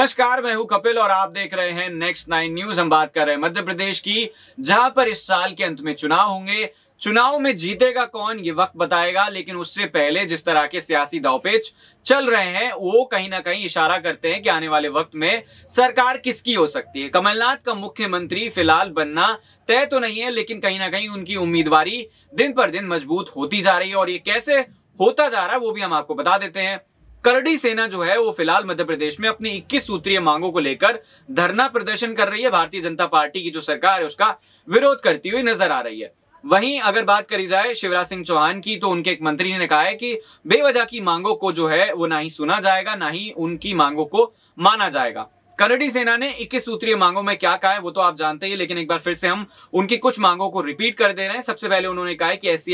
नमस्कार मैं हूं कपिल और आप देख रहे हैं नेक्स्ट नाइन न्यूज हम बात कर रहे हैं मध्य प्रदेश की जहां पर इस साल के अंत में चुनाव होंगे चुनाव में जीतेगा कौन ये वक्त बताएगा लेकिन उससे पहले जिस तरह के सियासी दावपेच चल रहे हैं वो कहीं ना कहीं इशारा करते हैं कि आने वाले वक्त में सरकार किसकी हो सकती है कमलनाथ का मुख्यमंत्री फिलहाल बनना तय तो नहीं है लेकिन कहीं ना कहीं उनकी उम्मीदवारी दिन पर दिन मजबूत होती जा रही है और ये कैसे होता जा रहा है वो भी हम आपको बता देते हैं करडी सेना जो है वो फिलहाल मध्य प्रदेश में अपनी 21 सूत्रीय मांगों को लेकर धरना प्रदर्शन कर रही है भारतीय जनता पार्टी की जो सरकार है उसका विरोध करती हुई नजर आ रही है वहीं अगर बात करी जाए शिवराज सिंह चौहान की तो उनके एक मंत्री ने कहा है कि बेवजह की मांगों को जो है वो ना ही सुना जाएगा ना ही उनकी मांगों को माना जाएगा करड़ी सेना ने इक्कीस सूत्रीय मांगों में क्या कहा है वो तो आप जानते ही लेकिन एक बार फिर से हम उनकी कुछ मांगों को रिपीट कर दे रहे हैं सबसे पहले उन्होंने कहा है कि एस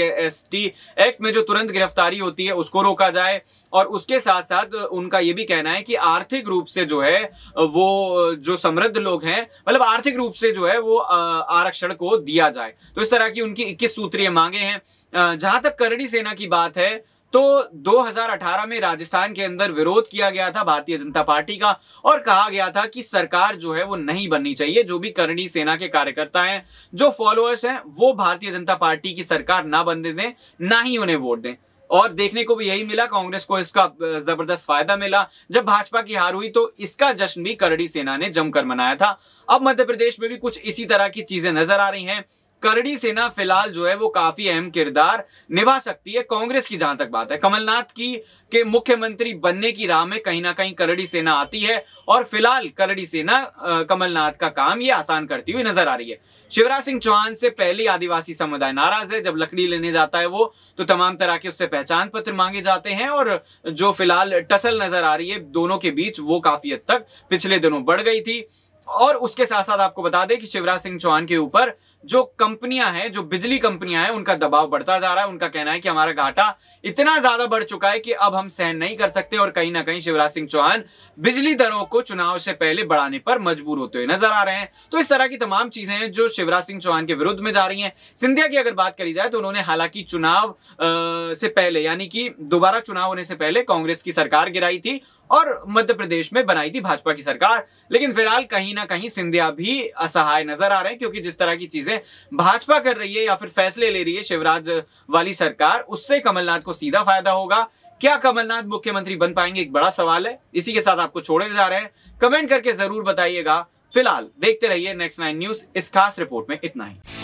सी एक्ट में जो तुरंत गिरफ्तारी होती है उसको रोका जाए और उसके साथ साथ उनका यह भी कहना है कि आर्थिक रूप से जो है वो जो समृद्ध लोग हैं मतलब आर्थिक रूप से जो है वो आरक्षण को दिया जाए तो इस तरह की उनकी इक्कीस सूत्रीय मांगे हैं जहां तक करड़ी सेना की बात है तो 2018 में राजस्थान के अंदर विरोध किया गया था भारतीय जनता पार्टी का और कहा गया था कि सरकार जो है वो नहीं बननी चाहिए जो भी करणी सेना के कार्यकर्ता हैं जो फॉलोअर्स हैं वो भारतीय जनता पार्टी की सरकार ना बनने दें ना ही उन्हें वोट दें और देखने को भी यही मिला कांग्रेस को इसका जबरदस्त फायदा मिला जब भाजपा की हार हुई तो इसका जश्न भी करड़ी सेना ने जमकर मनाया था अब मध्य प्रदेश में भी कुछ इसी तरह की चीजें नजर आ रही हैं करड़ी सेना फिलहाल जो है वो काफी अहम किरदार निभा सकती है कांग्रेस की जहां तक बात है कमलनाथ की के मुख्यमंत्री बनने की राह में कहीं ना कहीं करड़ी सेना आती है और फिलहाल करड़ी सेना कमलनाथ का काम ये आसान करती हुई नजर आ रही है शिवराज सिंह चौहान से पहले आदिवासी समुदाय नाराज है जब लकड़ी लेने जाता है वो तो तमाम तरह के उससे पहचान पत्र मांगे जाते हैं और जो फिलहाल टसल नजर आ रही है दोनों के बीच वो काफी हद तक पिछले दिनों बढ़ गई थी और उसके साथ साथ आपको बता दें कि शिवराज सिंह चौहान के ऊपर जो कंपनियां हैं जो बिजली कंपनियां हैं उनका दबाव बढ़ता जा रहा है उनका कहना है कि हमारा घाटा इतना ज्यादा बढ़ चुका है कि अब हम सहन नहीं कर सकते और कहीं ना कहीं शिवराज सिंह चौहान बिजली दरों को चुनाव से पहले बढ़ाने पर मजबूर होते हुए नजर आ रहे हैं तो इस तरह की तमाम चीजें हैं जो शिवराज सिंह चौहान के विरुद्ध में जा रही है सिंधिया की अगर बात करी जाए तो उन्होंने हालांकि चुनाव से पहले यानी कि दोबारा चुनाव होने से पहले कांग्रेस की सरकार गिराई थी और मध्य प्रदेश में बनाई थी भाजपा की सरकार लेकिन फिलहाल कहीं ना कहीं सिंधिया भी असहाय नजर आ रहे हैं क्योंकि जिस तरह की चीज चीजें भाजपा कर रही है या फिर फैसले ले रही है शिवराज वाली सरकार उससे कमलनाथ को सीधा फायदा होगा क्या कमलनाथ मुख्यमंत्री बन पाएंगे एक बड़ा सवाल है इसी के साथ आपको छोड़े जा रहे हैं कमेंट करके जरूर बताइएगा फिलहाल देखते रहिए नेक्स्ट नाइन न्यूज इस खास रिपोर्ट में इतना ही